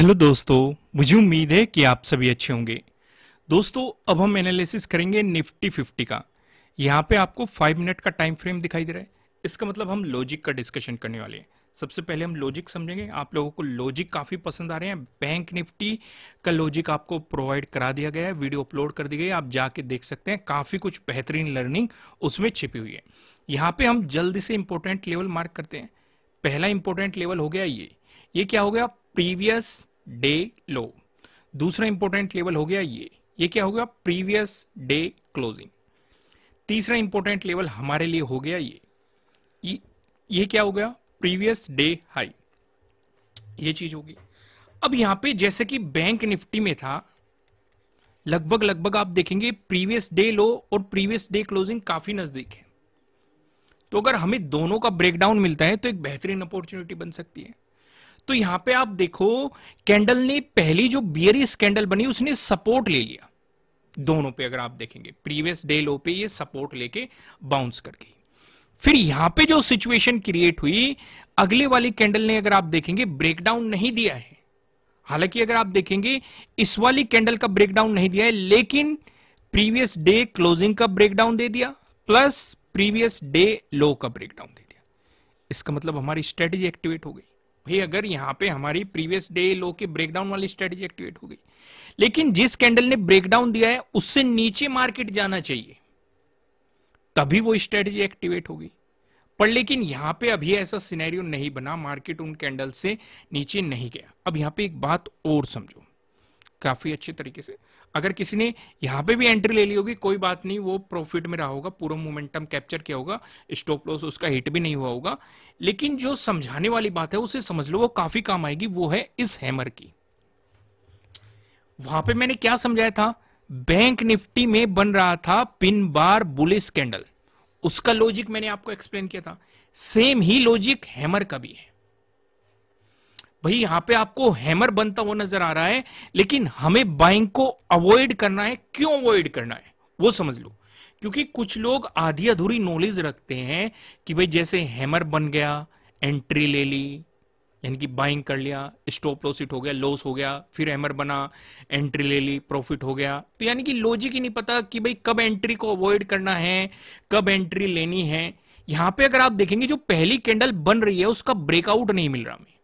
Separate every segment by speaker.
Speaker 1: hello दोस्तों मुझे उम्मीद है कि आप सभी अच्छे होंगे दोस्तों अब हम एनालिसिस करेंगे निफ्टी फिफ्टी का यहाँ पे आपको फाइव मिनट का टाइम फ्रेम दिखाई दे रहा है इसका मतलब हम लॉजिक का डिस्कशन करने वाले हैं सबसे पहले हम लॉजिक समझेंगे आप लोगों को लॉजिक काफ़ी पसंद आ रहे हैं बैंक निफ्टी का लॉजिक आपको प्रोवाइड करा दिया गया है वीडियो अपलोड कर दी गई आप जाके देख सकते हैं काफ़ी कुछ बेहतरीन लर्निंग उसमें छिपी हुई है यहाँ पे हम जल्दी से इंपॉर्टेंट लेवल मार्क करते हैं पहला इंपॉर्टेंट लेवल हो गया ये ये क्या हो गया प्रीवियस डे लो दूसरा इंपॉर्टेंट लेवल हो गया ये ये क्या गया प्रीवियस डे क्लोजिंग तीसरा इंपॉर्टेंट लेवल हमारे लिए हो गया ये ये, ये क्या हो गया प्रीवियस डे हाई ये चीज होगी अब यहां पे जैसे कि बैंक निफ्टी में था लगभग लगभग आप देखेंगे प्रीवियस डे लो और प्रीवियस डे क्लोजिंग काफी नजदीक है तो अगर हमें दोनों का ब्रेकडाउन मिलता है तो एक बेहतरीन अपॉर्चुनिटी बन सकती है तो यहां पे आप देखो कैंडल ने पहली जो बियरी स्कैंडल बनी उसने सपोर्ट ले लिया दोनों पे अगर आप देखेंगे प्रीवियस डे लो पे ये सपोर्ट लेके बाउंस कर गई फिर यहां पे जो सिचुएशन क्रिएट हुई अगले वाली कैंडल ने अगर आप देखेंगे ब्रेकडाउन नहीं दिया है हालांकि अगर आप देखेंगे इस वाली कैंडल का ब्रेकडाउन नहीं दिया है लेकिन प्रीवियस डे क्लोजिंग का ब्रेकडाउन दे दिया प्लस प्रीवियस डे लो का ब्रेकडाउन दे दिया इसका मतलब हमारी स्ट्रेटेजी एक्टिवेट हो गई भाई अगर यहाँ पे हमारी प्रीवियस डे लो के ब्रेकडाउन वाली स्ट्रेटेजी एक्टिवेट हो गई लेकिन जिस कैंडल ने ब्रेकडाउन दिया है उससे नीचे मार्केट जाना चाहिए तभी वो स्ट्रेटेजी एक्टिवेट होगी पर लेकिन यहां पे अभी ऐसा सिनेरियो नहीं बना मार्केट उन कैंडल से नीचे नहीं गया अब यहां पे एक बात और समझो काफी अच्छे तरीके से अगर किसी ने यहाँ पे भी एंट्री ले ली होगी कोई बात नहीं वो प्रॉफिट में रहा होगा पूरा मोमेंटम कैप्चर किया होगा स्टॉप लॉस उसका हिट भी नहीं हुआ होगा लेकिन जो समझाने वाली बात है उसे समझ लो वो काफी काम आएगी वो है इस हैमर की वहां पे मैंने क्या समझाया था बैंक निफ्टी में बन रहा था पिन बार बुलिस कैंडल उसका लॉजिक मैंने आपको एक्सप्लेन किया था सेम ही लॉजिक हैमर का भी है भाई यहां पे आपको हैमर बनता हुआ नजर आ रहा है लेकिन हमें बाइंग को अवॉइड करना है क्यों अवॉइड करना है वो समझ लो क्योंकि कुछ लोग आधी अधूरी नॉलेज रखते हैं कि भाई जैसे हैमर बन गया एंट्री ले ली यानी कि बाइंग कर लिया स्टॉप लॉसिट हो गया लॉस हो गया फिर हैमर बना एंट्री ले ली प्रॉफिट हो गया तो यानी कि लॉजिक ही नहीं पता कि भाई कब एंट्री को अवॉइड करना है कब एंट्री लेनी है यहां पे अगर आप देखेंगे जो पहली कैंडल बन रही है उसका ब्रेकआउट नहीं मिल रहा हमें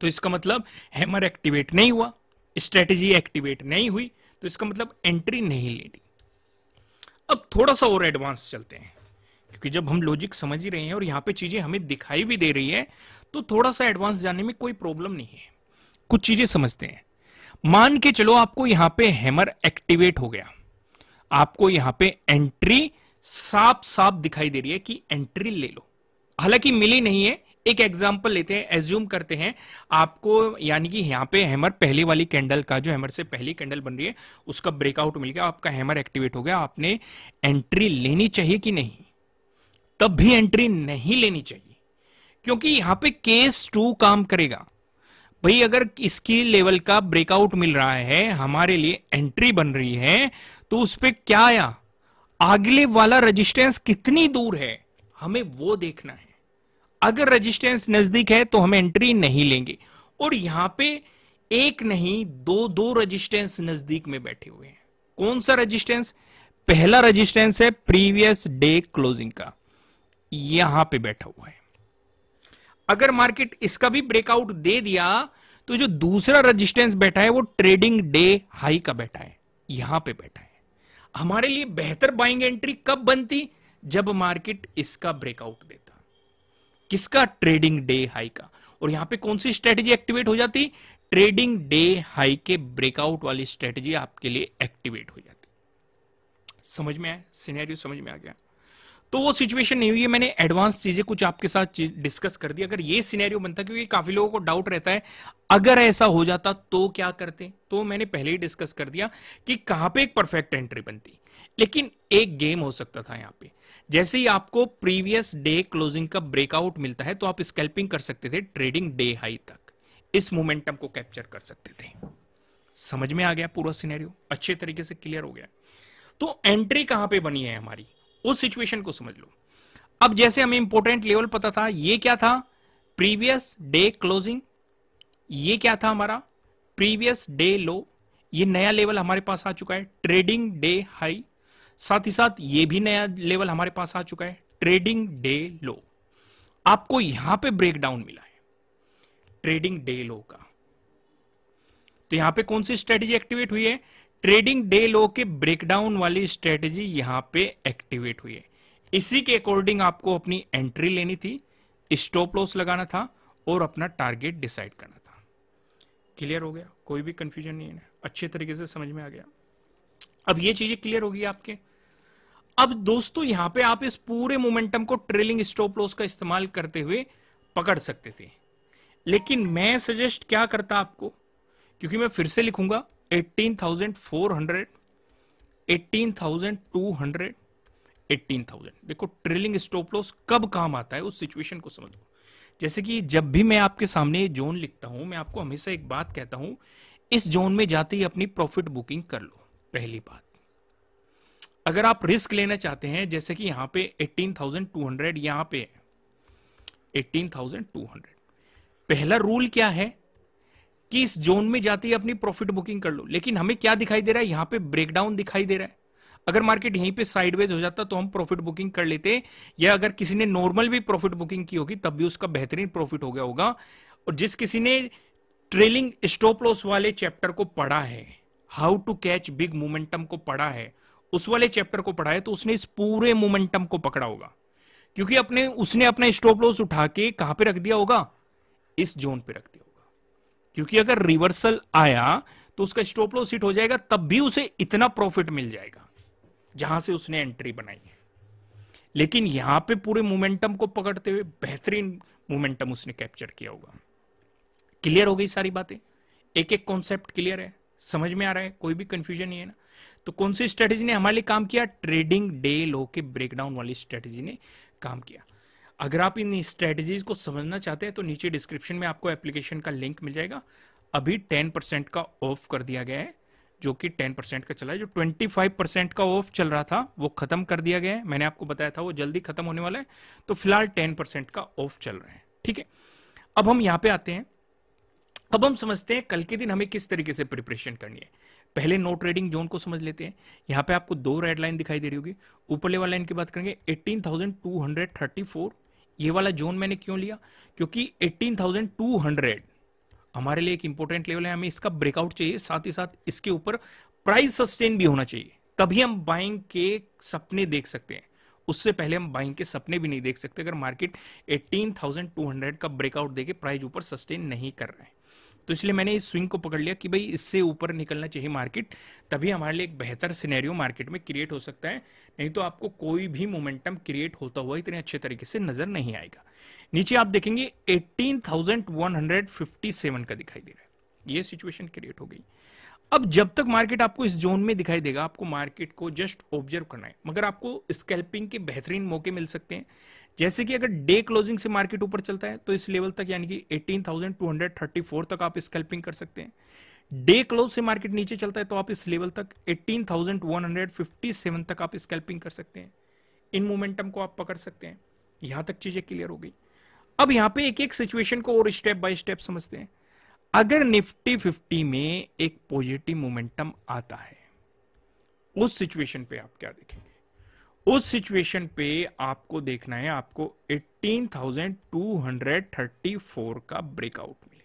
Speaker 1: तो इसका मतलब हैमर एक्टिवेट नहीं हुआ स्ट्रेटेजी एक्टिवेट नहीं हुई तो इसका मतलब एंट्री नहीं लेनी अब थोड़ा सा और एडवांस चलते हैं क्योंकि जब हम लॉजिक समझ ही रहे हैं और यहां पे चीजें हमें दिखाई भी दे रही है तो थोड़ा सा एडवांस जाने में कोई प्रॉब्लम नहीं है कुछ चीजें समझते हैं मान के चलो आपको यहां पे हैमर एक्टिवेट हो गया आपको यहां पे एंट्री साफ साफ दिखाई दे रही है कि एंट्री ले लो हालांकि मिली नहीं है एक एग्जाम्पल लेते हैं एज्यूम करते हैं आपको यानी कि यहाँ पे हैमर पहले वाली कैंडल का जो हैमर से पहली कैंडल बन रही है उसका ब्रेकआउट मिल गया आपका हैमर एक्टिवेट हो गया आपने एंट्री लेनी चाहिए कि नहीं तब भी एंट्री नहीं लेनी चाहिए क्योंकि यहां पे केस टू काम करेगा भाई अगर इसकी लेवल का ब्रेकआउट मिल रहा है हमारे लिए एंट्री बन रही है तो उस पर क्या आया अगले वाला रेजिस्टेंस कितनी दूर है हमें वो देखना है अगर रेजिस्टेंस नजदीक है तो हम एंट्री नहीं लेंगे और यहां पे एक नहीं दो दो रेजिस्टेंस नजदीक में बैठे हुए हैं कौन सा रेजिस्टेंस पहला रेजिस्टेंस है प्रीवियस डे क्लोजिंग का यहां पे बैठा हुआ है अगर मार्केट इसका भी ब्रेकआउट दे दिया तो जो दूसरा रेजिस्टेंस बैठा है वो ट्रेडिंग डे हाई का बैठा है यहां पे बैठा है हमारे लिए बेहतर बाइंग एंट्री कब बनती जब मार्केट इसका ब्रेकआउट देता किसका ट्रेडिंग डे हाई का और यहां पे कौन सी स्ट्रेटेजी एक्टिवेट हो जाती ट्रेडिंग डे हाई के ब्रेकआउट वाली स्ट्रेटेजी आपके लिए एक्टिवेट हो जाती समझ में आया सिनेरियो समझ में आ गया तो वो सिचुएशन नहीं हुई है मैंने एडवांस चीजें कुछ आपके साथ डिस्कस कर दी अगर ये सिनेरियो बनता क्योंकि काफी लोगों को डाउट रहता है अगर ऐसा हो जाता तो क्या करते तो मैंने पहले ही डिस्कस कर दिया कि कहां पे एक परफेक्ट एंट्री बनती लेकिन एक गेम हो सकता था यहां पे जैसे ही आपको प्रीवियस डे क्लोजिंग का ब्रेकआउट मिलता है तो आप स्कैल्पिंग कर सकते थे ट्रेडिंग डे हाई तक इस मोमेंटम को कैप्चर कर सकते थे समझ में आ गया पूरा सिनेरियो अच्छे तरीके से क्लियर हो गया तो एंट्री कहां पे बनी है हमारी उस सिचुएशन को समझ लो अब जैसे हमें इंपोर्टेंट लेवल पता था ये क्या था प्रीवियस डे क्लोजिंग ये क्या था हमारा प्रीवियस डे लो ये नया लेवल हमारे पास आ चुका है ट्रेडिंग डे हाई साथ ही साथ ये भी नया लेवल हमारे पास आ चुका है ट्रेडिंग डे लो आपको यहां पे ब्रेकडाउन मिला है ट्रेडिंग डे लो का तो यहां पे कौन सी स्ट्रेटेजी एक्टिवेट हुई है ट्रेडिंग डे लो के ब्रेकडाउन वाली स्ट्रेटेजी यहां पे एक्टिवेट हुई है इसी के अकॉर्डिंग आपको अपनी एंट्री लेनी थी स्टॉप लॉस लगाना था और अपना टारगेट डिसाइड करना था क्लियर हो गया कोई भी कंफ्यूजन नहीं है अच्छे तरीके से समझ में आ गया अब ये चीजें क्लियर होगी आपके अब दोस्तों यहां पे आप इस पूरे मोमेंटम को ट्रेलिंग स्टॉप लॉस का इस्तेमाल करते हुए पकड़ सकते थे लेकिन मैं सजेस्ट क्या करता आपको क्योंकि मैं फिर से लिखूंगा 18,400 18,200 18,000 देखो ट्रेलिंग स्टॉप लॉस कब काम आता है उस सिचुएशन को समझो जैसे कि जब भी मैं आपके सामने जोन लिखता हूं मैं आपको हमेशा एक बात कहता हूं इस जोन में जाते ही अपनी प्रॉफिट बुकिंग कर लो पहली बात अगर आप रिस्क लेना चाहते हैं जैसे कि यहां पे 18,200 यहां पे 18,200 पहला रूल क्या है कि इस जोन में जाते ही अपनी प्रॉफिट बुकिंग कर लो लेकिन हमें क्या दिखाई दे रहा है यहां पे ब्रेकडाउन दिखाई दे रहा है अगर मार्केट यहीं पे साइडवेज हो जाता तो हम प्रॉफिट बुकिंग कर लेते या अगर किसी ने नॉर्मल भी प्रॉफिट बुकिंग की होगी तब भी उसका बेहतरीन प्रॉफिट हो गया होगा और जिस किसी ने ट्रेलिंग स्टॉप लॉस वाले चैप्टर को पढ़ा है how to catch big momentum को पढ़ा है उस वाले चैप्टर को पढ़ा है तो उसने इस पूरे मोमेंटम को पकड़ा होगा क्योंकि अपने उसने अपना स्टॉप लॉस उठा के कहां पे रख दिया होगा इस जोन पे रख दिया होगा क्योंकि अगर रिवर्सल आया तो उसका स्टॉप लॉस हिट हो जाएगा तब भी उसे इतना प्रॉफिट मिल जाएगा जहां से उसने एंट्री बनाई है लेकिन यहां पे पूरे मोमेंटम को पकड़ते हुए बेहतरीन मोमेंटम उसने कैप्चर किया होगा क्लियर हो गई सारी बातें एक एक कॉन्सेप्ट क्लियर है समझ में आ रहा है कोई भी कंफ्यूजन नहीं है ना तो कौन सी स्ट्रेटेजी ने हमारे लिए काम किया ट्रेडिंग डे लो के ब्रेकडाउन वाली स्ट्रेटेजी ने काम किया अगर आप इन स्ट्रेटेजीज को समझना चाहते हैं तो नीचे डिस्क्रिप्शन में आपको एप्लीकेशन का लिंक मिल जाएगा अभी 10% का ऑफ कर दिया गया है जो कि 10% का चला है जो 25% का ऑफ चल रहा था वो खत्म कर दिया गया है मैंने आपको बताया था वो जल्दी खत्म होने वाला है तो फिलहाल 10% का ऑफ चल रहा है ठीक है अब हम यहां पे आते हैं अब हम समझते हैं कल के दिन हमें किस तरीके से प्रिपरेशन करनी है पहले नो ट्रेडिंग जोन को समझ लेते हैं यहाँ पे आपको दो रेड लाइन दिखाई दे रही होगी ऊपरले वाला लाइन की बात करेंगे 18,234 ये वाला जोन मैंने क्यों लिया क्योंकि 18,200 हमारे लिए एक इंपॉर्टेंट लेवल है हमें इसका ब्रेकआउट चाहिए साथ ही साथ इसके ऊपर प्राइस सस्टेन भी होना चाहिए तभी हम बाइंग के सपने देख सकते हैं उससे पहले हम बाइंग के सपने भी नहीं देख सकते अगर मार्केट 18,200 का ब्रेकआउट देके प्राइस ऊपर सस्टेन नहीं कर रहे हैं तो इसलिए मैंने इस स्विंग को पकड़ लिया कि भाई इससे ऊपर निकलना चाहिए मार्केट तभी हमारे लिए एक बेहतर सिनेरियो मार्केट में क्रिएट हो सकता है नहीं तो आपको कोई भी मोमेंटम क्रिएट होता हुआ इतने अच्छे तरीके से नजर नहीं आएगा नीचे आप देखेंगे 18,157 का दिखाई दे रहा है ये सिचुएशन क्रिएट हो गई अब जब तक मार्केट आपको इस जोन में दिखाई देगा आपको मार्केट को जस्ट ऑब्जर्व करना है मगर आपको स्कैल्पिंग के बेहतरीन मौके मिल सकते हैं जैसे कि अगर डे क्लोजिंग से मार्केट ऊपर चलता है तो इस लेवल तक यानी कि 18,234 तक आप स्कैल्पिंग कर सकते हैं डे क्लोज से मार्केट नीचे चलता है तो आप इस लेवल तक 18,157 तक आप स्कैल्पिंग कर सकते हैं इन मोमेंटम को आप पकड़ सकते हैं यहां तक चीजें क्लियर हो गई अब यहां पे एक एक सिचुएशन को और स्टेप बाय स्टेप समझते हैं अगर निफ्टी फिफ्टी में एक पॉजिटिव मोमेंटम आता है उस सिचुएशन पे आप क्या देखेंगे उस सिचुएशन पे आपको देखना है आपको 18,234 का ब्रेकआउट मिले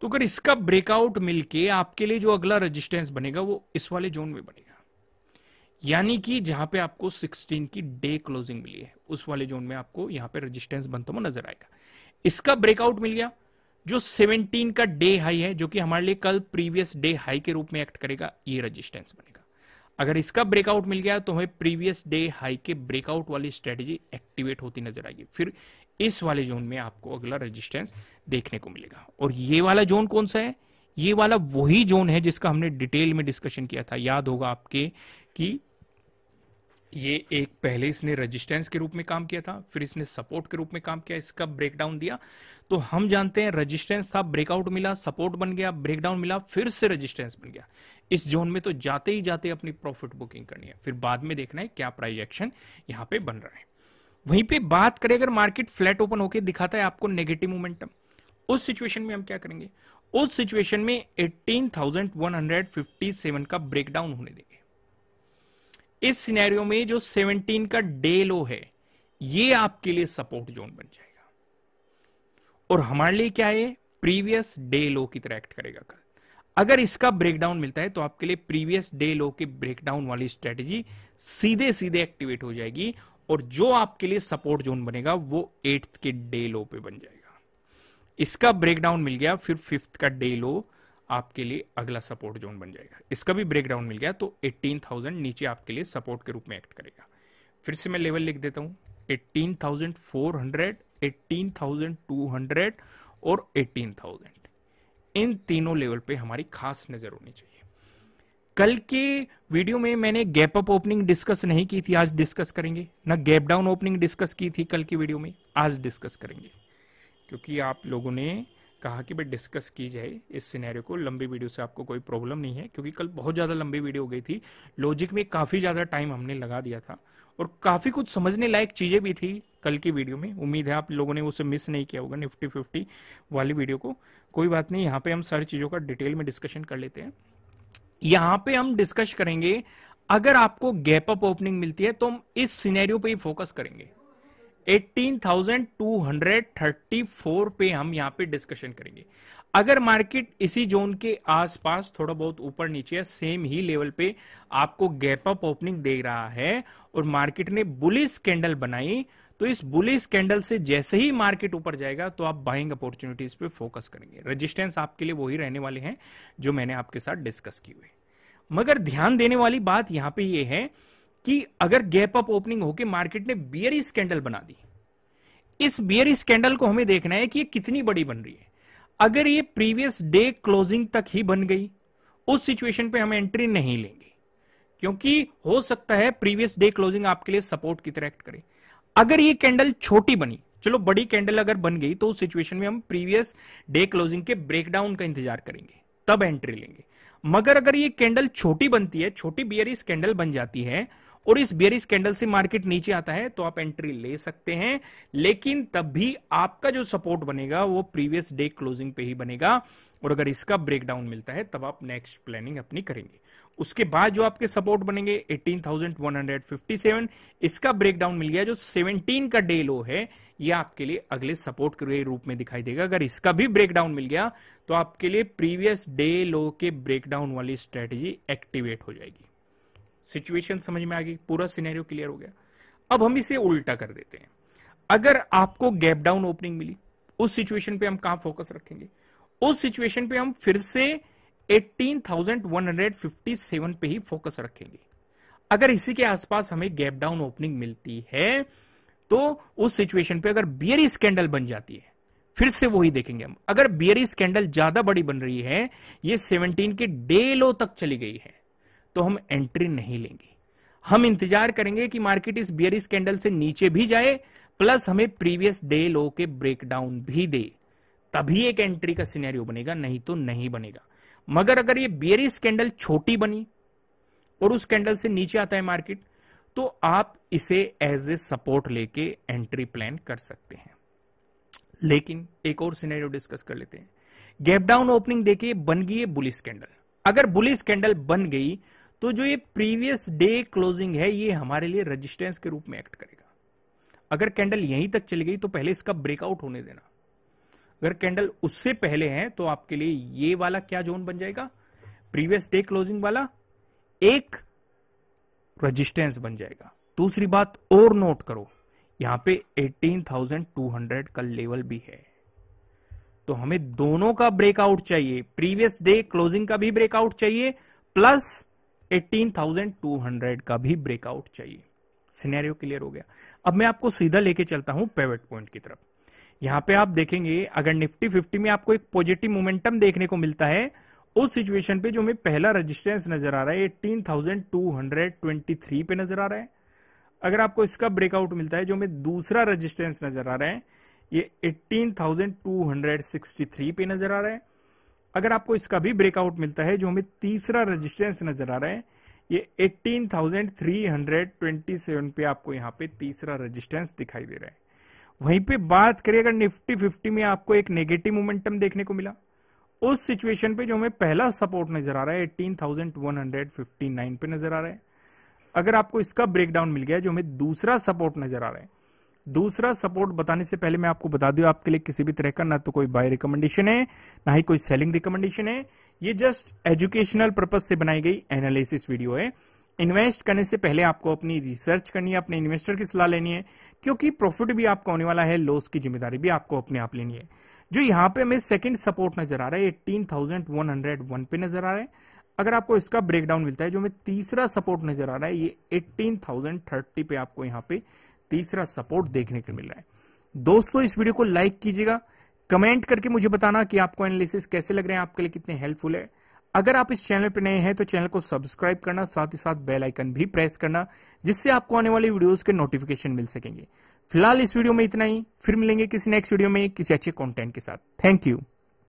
Speaker 1: तो अगर इसका ब्रेकआउट मिलके आपके लिए जो अगला रेजिस्टेंस बनेगा वो इस वाले जोन में बनेगा यानी कि जहां पे आपको 16 की डे क्लोजिंग मिली है उस वाले जोन में आपको यहां पे रेजिस्टेंस बनता हुआ नजर आएगा इसका ब्रेकआउट मिल गया जो 17 का डे हाई है जो कि हमारे लिए कल प्रीवियस डे हाई के रूप में एक्ट करेगा ये रेजिस्टेंस बनेगा अगर इसका ब्रेकआउट मिल गया तो हमें प्रीवियस डे हाई के ब्रेकआउट वाली स्ट्रेटेजी एक्टिवेट होती नजर आएगी फिर इस वाले जोन में आपको अगला रेजिस्टेंस देखने को मिलेगा और ये वाला जोन कौन सा है ये वाला वही जोन है जिसका हमने डिटेल में डिस्कशन किया था याद होगा आपके कि ये एक पहले इसने रेजिस्टेंस के रूप में काम किया था फिर इसने सपोर्ट के रूप में काम किया इसका ब्रेकडाउन दिया तो हम जानते हैं रेजिस्टेंस था ब्रेकआउट मिला सपोर्ट बन गया ब्रेकडाउन मिला फिर से रेजिस्टेंस बन गया इस जोन में तो जाते ही जाते अपनी प्रॉफिट बुकिंग करनी है फिर बाद में देखना है क्या प्राइजेक्शन एक्शन यहाँ पे बन रहा है वहीं पे बात करें अगर मार्केट फ्लैट ओपन होकर दिखाता है आपको नेगेटिव मोमेंटम उस सिचुएशन में हम क्या करेंगे उस सिचुएशन में 18,157 का ब्रेकडाउन होने देंगे इस सिनेरियो में जो 17 का डे लो है ये आपके लिए सपोर्ट जोन बन जाएगा और हमारे लिए क्या है प्रीवियस डे लो की तरह एक्ट करेगा कल अगर इसका ब्रेकडाउन मिलता है तो आपके लिए प्रीवियस डे लो के ब्रेकडाउन वाली स्ट्रेटेजी सीधे सीधे एक्टिवेट हो जाएगी और जो आपके लिए सपोर्ट जोन बनेगा वो एट्थ के डे लो पे बन जाएगा इसका ब्रेकडाउन मिल गया फिर फिफ्थ का डे लो आपके लिए अगला सपोर्ट जोन बन जाएगा इसका भी ब्रेकडाउन मिल गया तो 18,000 नीचे आपके लिए सपोर्ट के रूप में एक्ट करेगा फिर से मैं लेवल लिख देता हूं 18,400, 18,200 और 18,000 इन तीनों लेवल पे हमारी खास नजर होनी चाहिए कल के वीडियो में मैंने गैप अप ओपनिंग डिस्कस नहीं की थी आज डिस्कस करेंगे ना गैप डाउन ओपनिंग डिस्कस की थी कल की वीडियो में आज डिस्कस करेंगे क्योंकि आप लोगों ने कहा कि भाई डिस्कस की जाए इस सिनेरियो को लंबी वीडियो से आपको कोई प्रॉब्लम नहीं है क्योंकि कल बहुत ज़्यादा लंबी वीडियो हो गई थी लॉजिक में काफ़ी ज़्यादा टाइम हमने लगा दिया था और काफी कुछ समझने लायक चीजें भी थी कल की वीडियो में उम्मीद है आप लोगों ने उसे मिस नहीं किया होगा निफ्टी फिफ्टी वाली वीडियो को कोई बात नहीं यहाँ पे हम सारी चीजों का डिटेल में डिस्कशन कर लेते हैं यहाँ पे हम डिस्कस करेंगे अगर आपको गैप अप ओपनिंग मिलती है तो हम इस सिनेरियो पे ही फोकस करेंगे 18,234 पे हम यहां पे डिस्कशन करेंगे अगर मार्केट इसी जोन के आसपास थोड़ा बहुत ऊपर नीचे या सेम ही लेवल पे आपको गैप अप ओपनिंग दे रहा है और मार्केट ने बुलिस कैंडल बनाई तो इस बुलिस कैंडल से जैसे ही मार्केट ऊपर जाएगा तो आप बाइंग अपॉर्चुनिटीज पे फोकस करेंगे रेजिस्टेंस आपके लिए वही रहने वाले हैं जो मैंने आपके साथ डिस्कस किए हुए मगर ध्यान देने वाली बात यहां पे ये यह है कि अगर गैप अप ओपनिंग होकर मार्केट ने बियरी स्कैंडल बना दी इस बियर स्कैंडल को हमें देखना है कि ये कितनी बड़ी बन रही है अगर ये प्रीवियस डे क्लोजिंग तक ही बन गई उस सिचुएशन पे हम एंट्री नहीं लेंगे क्योंकि हो सकता है प्रीवियस डे क्लोजिंग आपके लिए सपोर्ट की तरह एक्ट करे अगर ये कैंडल छोटी बनी चलो बड़ी कैंडल अगर बन गई तो उस सिचुएशन में हम प्रीवियस डे क्लोजिंग के ब्रेकडाउन का इंतजार करेंगे तब एंट्री लेंगे मगर अगर ये कैंडल छोटी बनती है छोटी बियरी कैंडल बन जाती है और इस बेरिस कैंडल से मार्केट नीचे आता है तो आप एंट्री ले सकते हैं लेकिन तब भी आपका जो सपोर्ट बनेगा वो प्रीवियस डे क्लोजिंग पे ही बनेगा और अगर इसका ब्रेकडाउन मिलता है तब आप नेक्स्ट प्लानिंग अपनी करेंगे उसके बाद जो आपके सपोर्ट बनेंगे 18,157 इसका ब्रेकडाउन मिल गया जो 17 का डे लो है यह आपके लिए अगले सपोर्ट के रूप में दिखाई देगा अगर इसका भी ब्रेकडाउन मिल गया तो आपके लिए प्रीवियस डे लो के ब्रेकडाउन वाली स्ट्रेटेजी एक्टिवेट हो जाएगी सिचुएशन समझ में आ गई पूरा सिनेरियो क्लियर हो गया अब हम इसे उल्टा कर देते हैं अगर आपको गैप डाउन ओपनिंग मिली उस सिचुएशन पे हम कहा फोकस रखेंगे उस सिचुएशन पे हम फिर से 18,157 पे ही फोकस रखेंगे अगर इसी के आसपास हमें गैप डाउन ओपनिंग मिलती है तो उस सिचुएशन पे अगर बियर स्कैंडल बन जाती है फिर से वही देखेंगे हम अगर बियर स्कैंडल ज्यादा बड़ी बन रही है ये 17 के डे लो तक चली गई है तो हम एंट्री नहीं लेंगे हम इंतजार करेंगे कि मार्केट इस बियरिस कैंडल से नीचे भी जाए प्लस हमें प्रीवियस डे लो के ब्रेकडाउन भी दे तभी एक एंट्री का सिनेरियो बनेगा नहीं तो नहीं बनेगा मगर अगर ये बियरिस कैंडल छोटी बनी और उस कैंडल से नीचे आता है मार्केट तो आप इसे एज ए सपोर्ट लेके एंट्री प्लान कर सकते हैं लेकिन एक और सिनेरियो डिस्कस कर लेते हैं गैप डाउन ओपनिंग देखिए बन गई बुलिस कैंडल अगर बुलिस कैंडल बन गई तो जो ये प्रीवियस डे क्लोजिंग है ये हमारे लिए रजिस्टेंस के रूप में एक्ट करेगा अगर कैंडल यहीं तक चली गई तो पहले इसका ब्रेकआउट होने देना अगर कैंडल उससे पहले है तो आपके लिए ये वाला क्या जोन बन जाएगा प्रीवियस डे क्लोजिंग वाला एक रजिस्टेंस बन जाएगा दूसरी बात और नोट करो यहां पे 18,200 का लेवल भी है तो हमें दोनों का ब्रेकआउट चाहिए प्रीवियस डे क्लोजिंग का भी ब्रेकआउट चाहिए प्लस 18,200 का भी ब्रेकआउट चाहिए सिनेरियो क्लियर हो गया अब मैं आपको सीधा लेके चलता हूं पेवेट पॉइंट की तरफ यहां पे आप देखेंगे अगर निफ्टी 50 में आपको एक पॉजिटिव मोमेंटम देखने को मिलता है उस सिचुएशन पे जो हमें पहला रेजिस्टेंस नजर आ रहा है 18,223 पे नजर आ रहा है अगर आपको इसका ब्रेकआउट मिलता है जो हमें दूसरा रेजिस्टेंस नजर आ रहा है ये 18,263 पे नजर आ रहा है अगर आपको इसका भी ब्रेकआउट मिलता है जो हमें तीसरा रेजिस्टेंस नजर आ रहा है ये 18,327 पे आपको यहाँ पे तीसरा रेजिस्टेंस दिखाई दे रहा है वहीं पे बात करें अगर निफ्टी 50 में आपको एक नेगेटिव मोमेंटम देखने को मिला उस सिचुएशन पे जो हमें पहला सपोर्ट नजर आ रहा है 18,159 पे नजर आ रहा है अगर आपको इसका ब्रेकडाउन मिल गया जो हमें दूसरा सपोर्ट नजर आ रहा है दूसरा सपोर्ट बताने से पहले मैं आपको बता दूं आपके लिए किसी भी तरह का ना तो कोई बाय रिकमेंडेशन है ना ही कोई सेलिंग रिकमेंडेशन है ये जस्ट एजुकेशनल पर्पज से बनाई गई एनालिसिस वीडियो है इन्वेस्ट करने से पहले आपको अपनी रिसर्च करनी है अपने इन्वेस्टर की सलाह लेनी है क्योंकि प्रॉफिट भी आपका होने वाला है लॉस की जिम्मेदारी भी आपको अपने आप लेनी है जो यहाँ पे हमें सेकंड सपोर्ट नजर आ रहा है eighteen thousand one hundred one पे नजर आ रहा है अगर आपको इसका ब्रेकडाउन मिलता है जो हमें तीसरा सपोर्ट नजर आ रहा है ये एट्टीन थाउजेंड थर्टी पे आपको यहाँ पे तीसरा सपोर्ट देखने को मिल रहा है दोस्तों इस वीडियो को लाइक कीजिएगा कमेंट करके मुझे बताना कि आपको एनालिसिस कैसे लग रहे हैं आपके लिए कितने हेल्पफुल है अगर आप इस चैनल पर नए हैं तो चैनल को सब्सक्राइब करना साथ ही साथ बेल आइकन भी प्रेस करना जिससे आपको आने वाले वीडियोस के नोटिफिकेशन मिल सकेंगे फिलहाल इस वीडियो में इतना ही फिर मिलेंगे किसी नेक्स्ट वीडियो में किसी अच्छे कंटेंट के साथ थैंक यू